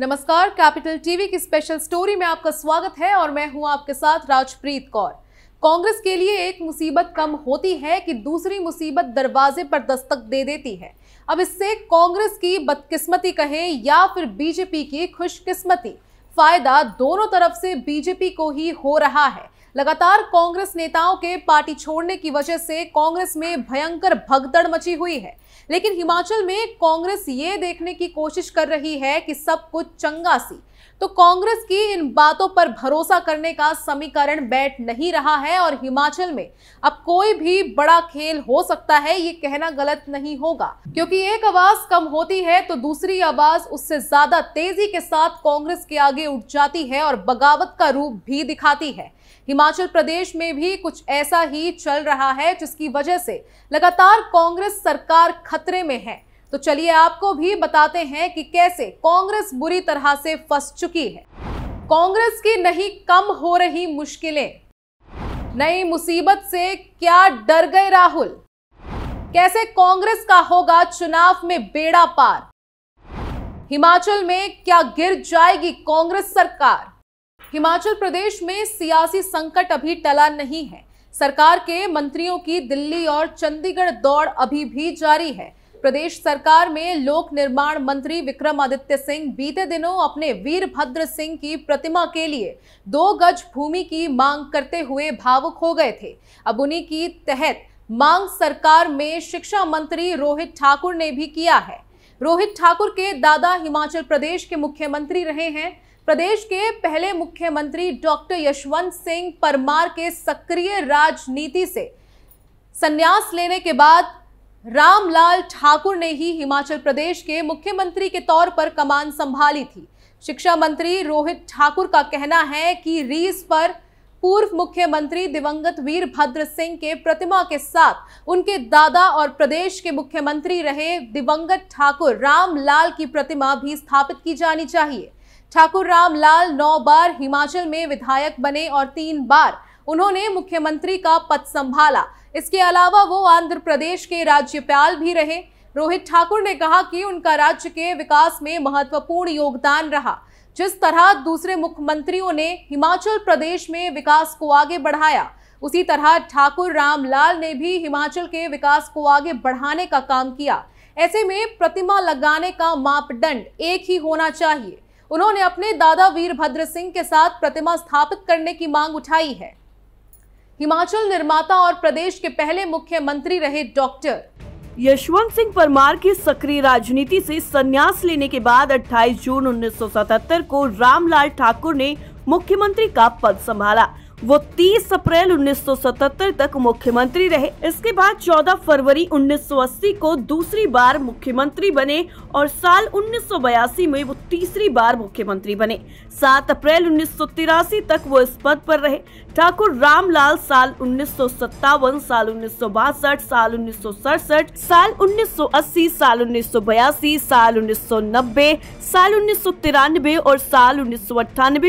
नमस्कार Capital TV की special story में आपका स्वागत है और मैं हूं आपके साथ राजप्रीत कौर कांग्रेस के लिए एक मुसीबत कम होती है कि दूसरी मुसीबत दरवाजे पर दस्तक दे देती है अब इससे कांग्रेस की बदकिस्मती कहें या फिर बीजेपी की खुशकिस्मती फायदा दोनों तरफ से बीजेपी को ही हो रहा है लगातार कांग्रेस नेताओं के पार्टी छोड़ने की वजह से कांग्रेस में भयंकर भगदड़ मची हुई है लेकिन हिमाचल में कांग्रेस ये देखने की कोशिश कर रही है कि सब कुछ चंगा सी तो कांग्रेस की इन बातों पर भरोसा करने का समीकरण बैठ नहीं रहा है और हिमाचल में अब कोई भी बड़ा खेल हो सकता है ये कहना गलत नहीं होगा क्योंकि एक आवाज कम होती है तो दूसरी आवाज उससे ज्यादा तेजी के साथ कांग्रेस के आगे उठ जाती है और बगावत का रूप भी दिखाती है हिमाचल प्रदेश में भी कुछ ऐसा ही चल रहा है जिसकी वजह से लगातार कांग्रेस सरकार खतरे में है तो चलिए आपको भी बताते हैं कि कैसे कांग्रेस बुरी तरह से फंस चुकी है कांग्रेस की नहीं कम हो रही मुश्किलें नई मुसीबत से क्या डर गए राहुल कैसे कांग्रेस का होगा चुनाव में बेड़ा पार हिमाचल में क्या गिर जाएगी कांग्रेस सरकार हिमाचल प्रदेश में सियासी संकट अभी टला नहीं है सरकार के मंत्रियों की दिल्ली और चंडीगढ़ दौड़ अभी भी जारी है प्रदेश सरकार में लोक निर्माण मंत्री विक्रमादित्य सिंह बीते दिनों अपने वीरभद्र सिंह की प्रतिमा के लिए दो गज भूमि की मांग करते हुए भावुक हो गए थे अब उन्हीं की तहत मांग सरकार में शिक्षा मंत्री रोहित ठाकुर ने भी किया है रोहित ठाकुर के दादा हिमाचल प्रदेश के मुख्यमंत्री रहे हैं प्रदेश के पहले मुख्यमंत्री डॉक्टर यशवंत सिंह परमार के सक्रिय राजनीति से संन्यास लेने के बाद रामलाल ठाकुर ने ही हिमाचल प्रदेश के मुख्यमंत्री के तौर पर कमान संभाली थी शिक्षा मंत्री रोहित ठाकुर का कहना है कि रीस पर पूर्व मुख्यमंत्री दिवंगत वीरभद्र सिंह के प्रतिमा के साथ उनके दादा और प्रदेश के मुख्यमंत्री रहे दिवंगत ठाकुर रामलाल की प्रतिमा भी स्थापित की जानी चाहिए ठाकुर राम लाल नौ बार हिमाचल में विधायक बने और तीन बार उन्होंने मुख्यमंत्री का पद संभाला इसके अलावा वो आंध्र प्रदेश के राज्यपाल भी रहे रोहित ठाकुर ने कहा कि उनका राज्य के विकास में महत्वपूर्ण योगदान रहा जिस तरह दूसरे मुख्यमंत्रियों ने हिमाचल प्रदेश में विकास को आगे बढ़ाया उसी तरह ठाकुर रामलाल ने भी हिमाचल के विकास को आगे बढ़ाने का काम किया ऐसे में प्रतिमा लगाने का मापदंड एक ही होना चाहिए उन्होंने अपने दादा वीरभद्र सिंह के साथ प्रतिमा स्थापित करने की मांग उठाई है हिमाचल निर्माता और प्रदेश के पहले मुख्यमंत्री रहे डॉक्टर यशवंत सिंह परमार की सक्रिय राजनीति से संन्यास लेने के बाद 28 जून 1977 को रामलाल ठाकुर ने मुख्यमंत्री का पद संभाला वो 30 अप्रैल 1977 तक मुख्यमंत्री रहे इसके बाद 14 फरवरी 1980 को दूसरी बार मुख्यमंत्री बने और साल 1982 में वो तीसरी बार मुख्यमंत्री बने 7 अप्रैल उन्नीस तक वो इस पद पर रहे ठाकुर रामलाल साल उन्नीस साल उन्नीस साल उन्नीस साल 1980 साल उन्नीस साल 1990 साल उन्नीस और साल उन्नीस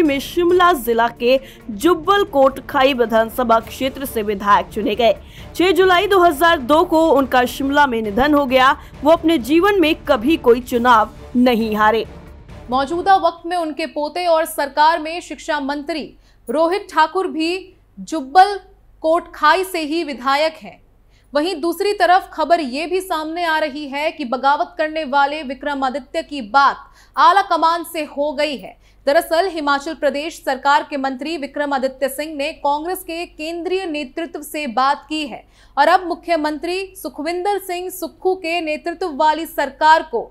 में शिमला जिला के जुब्बल को कोटखाई विधानसभा क्षेत्र से विधायक चुने गए 6 जुलाई 2002 को उनका शिमला में निधन हो गया वो अपने जीवन में कभी कोई चुनाव नहीं हारे मौजूदा वक्त में उनके पोते और सरकार में शिक्षा मंत्री रोहित ठाकुर भी जुब्बल कोटखाई से ही विधायक है वहीं दूसरी तरफ खबर ये भी सामने आ रही है कि बगावत करने वाले विक्रमादित्य की बात आला कमान से हो गई है दरअसल हिमाचल प्रदेश सरकार के मंत्री विक्रमादित्य सिंह ने कांग्रेस के केंद्रीय नेतृत्व से बात की है और अब मुख्यमंत्री सुखविंदर सिंह सुक्खू के नेतृत्व वाली सरकार को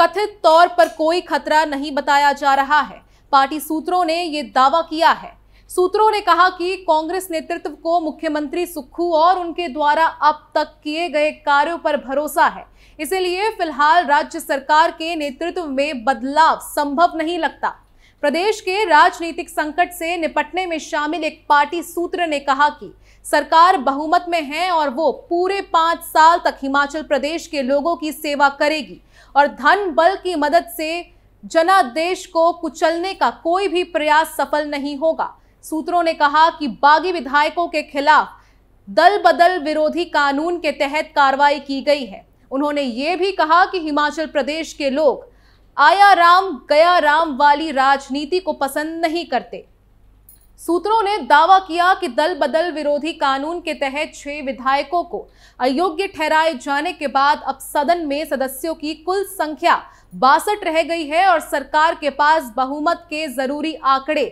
कथित तौर पर कोई खतरा नहीं बताया जा रहा है पार्टी सूत्रों ने ये दावा किया है सूत्रों ने कहा कि कांग्रेस नेतृत्व को मुख्यमंत्री सुक्खू और उनके द्वारा अब तक किए गए कार्यों पर भरोसा है इसलिए फिलहाल राज्य सरकार के नेतृत्व में बदलाव संभव नहीं लगता प्रदेश के राजनीतिक संकट से निपटने में शामिल एक पार्टी सूत्र ने कहा कि सरकार बहुमत में है और वो पूरे पांच साल तक हिमाचल प्रदेश के लोगों की सेवा करेगी और धन बल की मदद से जनादेश को कुचलने का कोई भी प्रयास सफल नहीं होगा सूत्रों ने कहा कि बागी विधायकों के खिलाफ दल बदल विरोधी कानून के तहत कार्रवाई की गई है उन्होंने ये भी कहा कि हिमाचल प्रदेश के लोग आया राम गया राम वाली राजनीति को पसंद नहीं करते सूत्रों ने दावा किया कि दल बदल विरोधी कानून के तहत छह विधायकों को अयोग्य ठहराए जाने के बाद अब सदन में सदस्यों की कुल संख्या बासठ रह गई है और सरकार के पास बहुमत के जरूरी आंकड़े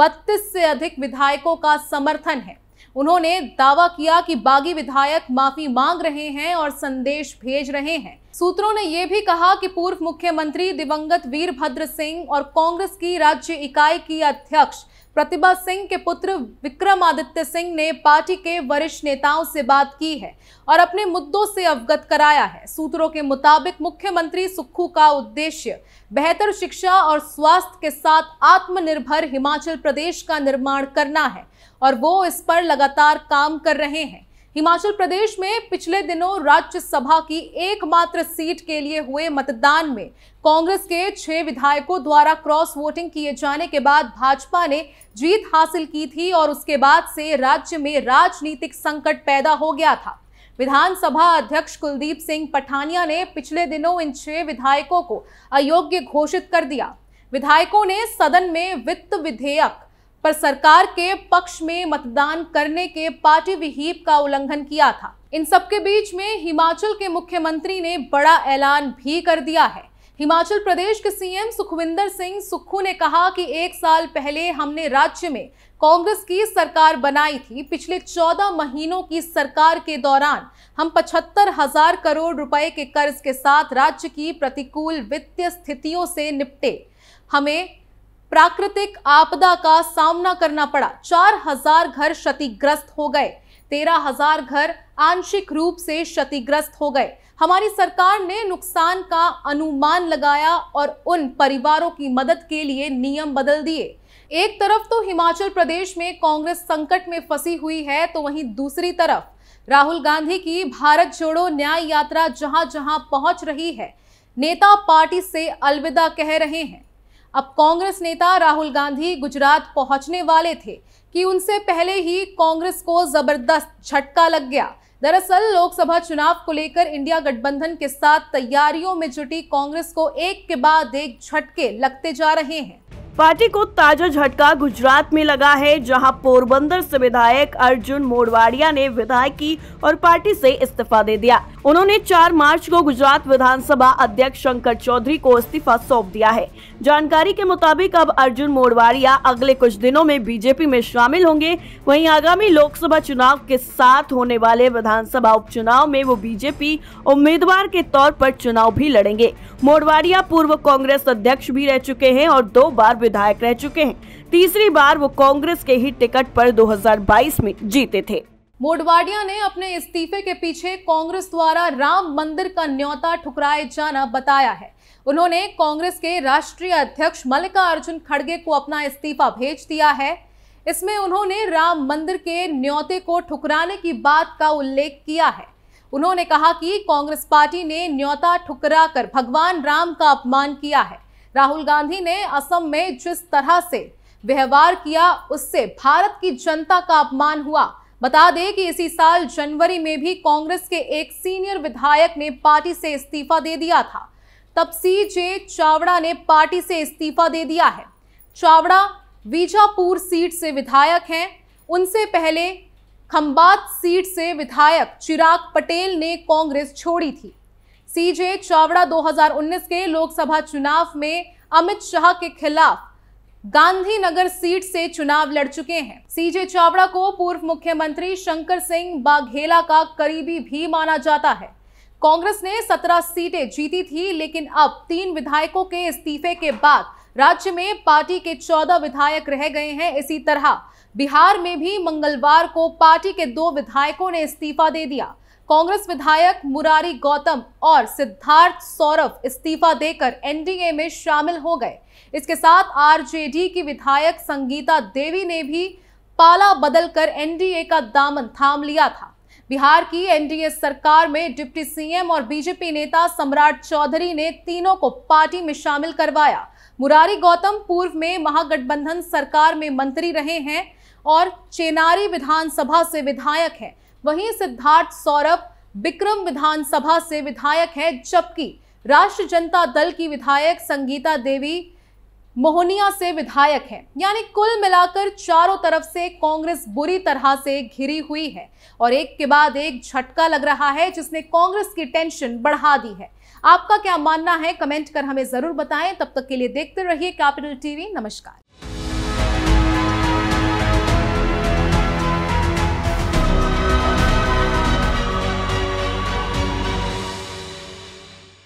32 से अधिक विधायकों का समर्थन है उन्होंने दावा किया कि बागी विधायक माफी मांग रहे हैं और संदेश भेज रहे हैं सूत्रों ने यह भी कहा कि पूर्व मुख्यमंत्री दिवंगत वीरभद्र सिंह और कांग्रेस की राज्य इकाई की अध्यक्ष प्रतिभा सिंह के पुत्र विक्रमादित्य सिंह ने पार्टी के वरिष्ठ नेताओं से बात की है और अपने मुद्दों से अवगत कराया है सूत्रों के मुताबिक मुख्यमंत्री सुक्खू का उद्देश्य बेहतर शिक्षा और स्वास्थ्य के साथ आत्मनिर्भर हिमाचल प्रदेश का निर्माण करना है और वो इस पर लगातार काम कर रहे हैं हिमाचल प्रदेश में पिछले दिनों राज्यसभा की एकमात्र सीट के लिए हुए मतदान में कांग्रेस के छह विधायकों द्वारा क्रॉस वोटिंग किए जाने के बाद भाजपा ने जीत हासिल की थी और उसके बाद से राज्य में राजनीतिक संकट पैदा हो गया था विधानसभा अध्यक्ष कुलदीप सिंह पठानिया ने पिछले दिनों इन छह विधायकों को अयोग्य घोषित कर दिया विधायकों ने सदन में वित्त विधेयक पर सरकार के पक्ष में मतदान करने के पार्टी विहीप का उल्लंघन किया था इन सबके बीच में हिमाचल के मुख्यमंत्री ने बड़ा ऐलान भी कर दिया है हिमाचल प्रदेश के सीएम सुखविंदर सिंह सुक्खू ने कहा कि एक साल पहले हमने राज्य में कांग्रेस की सरकार बनाई थी पिछले 14 महीनों की सरकार के दौरान हम पचहत्तर हजार करोड़ रुपए के कर्ज के साथ राज्य की प्रतिकूल वित्तीय स्थितियों से निपटे हमें प्राकृतिक आपदा का सामना करना पड़ा चार हजार घर क्षतिग्रस्त हो गए तेरह हजार घर आंशिक रूप से क्षतिग्रस्त हो गए हमारी सरकार ने नुकसान का अनुमान लगाया और उन परिवारों की मदद के लिए नियम बदल दिए एक तरफ तो हिमाचल प्रदेश में कांग्रेस संकट में फंसी हुई है तो वहीं दूसरी तरफ राहुल गांधी की भारत जोड़ो न्याय यात्रा जहां जहां पहुंच रही है नेता पार्टी से अलविदा कह रहे हैं अब कांग्रेस नेता राहुल गांधी गुजरात पहुंचने वाले थे कि उनसे पहले ही कांग्रेस को जबरदस्त झटका लग गया दरअसल लोकसभा चुनाव को लेकर इंडिया गठबंधन के साथ तैयारियों में जुटी कांग्रेस को एक के बाद एक झटके लगते जा रहे हैं पार्टी को ताजा झटका गुजरात में लगा है जहां पोरबंदर से विधायक अर्जुन मोडवाड़िया ने विधायकी और पार्टी से इस्तीफा दे दिया उन्होंने 4 मार्च को गुजरात विधानसभा अध्यक्ष शंकर चौधरी को इस्तीफा सौंप दिया है जानकारी के मुताबिक अब अर्जुन मोड़वाड़िया अगले कुछ दिनों में बीजेपी में शामिल होंगे वहीं आगामी लोकसभा चुनाव के साथ होने वाले विधानसभा उपचुनाव में वो बीजेपी उम्मीदवार के तौर पर चुनाव भी लड़ेंगे मोड़वाड़िया पूर्व कांग्रेस अध्यक्ष भी रह चुके हैं और दो बार विधायक रह चुके हैं तीसरी बार वो कांग्रेस के ही टिकट पर 2022 में जीते थे मोडवाडिया ने अपने इस्तीफे के पीछे कांग्रेस द्वारा राम मंदिर का न्योता ठुकराए जाना बताया है उन्होंने कांग्रेस के राष्ट्रीय अध्यक्ष मल्लिकार्जुन खड़गे को अपना इस्तीफा भेज दिया है इसमें उन्होंने राम मंदिर के न्योते को ठुकराने की बात का उल्लेख किया है उन्होंने कहा कि कांग्रेस पार्टी ने न्योता ठुकरा कर भगवान राम का अपमान किया है राहुल गांधी ने असम में जिस तरह से व्यवहार किया उससे भारत की जनता का अपमान हुआ बता दें कि इसी साल जनवरी में भी कांग्रेस के एक सीनियर विधायक ने पार्टी से इस्तीफा दे दिया था तब सी जे चावड़ा ने पार्टी से इस्तीफा दे दिया है चावड़ा वीजापुर सीट से विधायक हैं उनसे पहले खम्बात सीट से विधायक चिराग पटेल ने कांग्रेस छोड़ी थी सीजे चावड़ा 2019 के लोकसभा चुनाव में अमित शाह के खिलाफ गांधीनगर सीट से चुनाव लड़ चुके हैं सीजे चावड़ा को पूर्व मुख्यमंत्री शंकर सिंह बाघेला का करीबी भी माना जाता है कांग्रेस ने 17 सीटें जीती थी लेकिन अब तीन विधायकों के इस्तीफे के बाद राज्य में पार्टी के 14 विधायक रह गए हैं इसी तरह बिहार में भी मंगलवार को पार्टी के दो विधायकों ने इस्तीफा दे दिया कांग्रेस विधायक मुरारी गौतम और सिद्धार्थ सौरभ इस्तीफा देकर एनडीए में शामिल हो गए इसके साथ आरजेडी की विधायक संगीता देवी ने भी पाला बदलकर एनडीए का दामन थाम लिया था बिहार की एनडीए सरकार में डिप्टी सीएम और बीजेपी नेता सम्राट चौधरी ने तीनों को पार्टी में शामिल करवाया मुरारी गौतम पूर्व में महागठबंधन सरकार में मंत्री रहे हैं और चेनारी विधानसभा से विधायक हैं वहीं सिद्धार्थ सौरभ बिक्रम विधानसभा से विधायक हैं जबकि राष्ट्रीय जनता दल की विधायक संगीता देवी मोहनिया से विधायक हैं यानी कुल मिलाकर चारों तरफ से कांग्रेस बुरी तरह से घिरी हुई है और एक के बाद एक झटका लग रहा है जिसने कांग्रेस की टेंशन बढ़ा दी है आपका क्या मानना है कमेंट कर हमें जरूर बताएं तब तक के लिए देखते रहिए कैपिटल टीवी नमस्कार